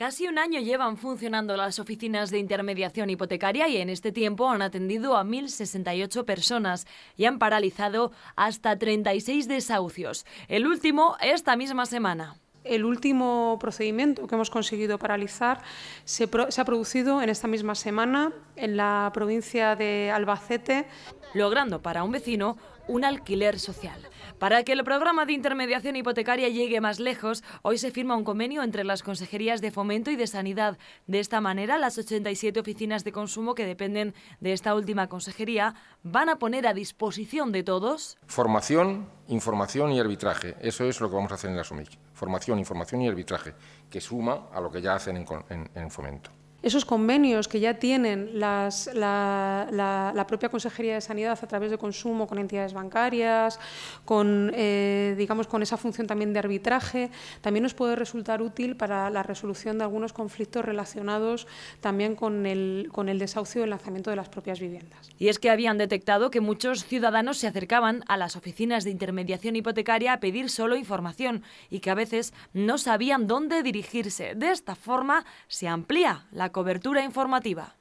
Casi un año llevan funcionando las oficinas de intermediación hipotecaria y en este tiempo han atendido a 1.068 personas y han paralizado hasta 36 desahucios, el último esta misma semana. El último procedimiento que hemos conseguido paralizar se, ha producido en esta misma semana en la provincia de Albacete, logrando para un vecino un alquiler social. Para que el programa de intermediación hipotecaria llegue más lejos, hoy se firma un convenio entre las consejerías de Fomento y de Sanidad. De esta manera, las 87 oficinas de consumo que dependen de esta última consejería van a poner a disposición de todos formación, información y arbitraje. Eso es lo que vamos a hacer en la SUMIC. Formación, información y arbitraje, que suma a lo que ya hacen en, en Fomento esos convenios que ya tienen las, la, propia Consejería de Sanidad a través de consumo con entidades bancarias, con, eh, digamos, con esa función también de arbitraje, también nos puede resultar útil para la resolución de algunos conflictos relacionados también con el, con el desahucio y el lanzamiento de las propias viviendas. Y es que habían detectado que muchos ciudadanos se acercaban a las oficinas de intermediación hipotecaria a pedir solo información y que a veces no sabían dónde dirigirse. De esta forma se amplía la cobertura informativa.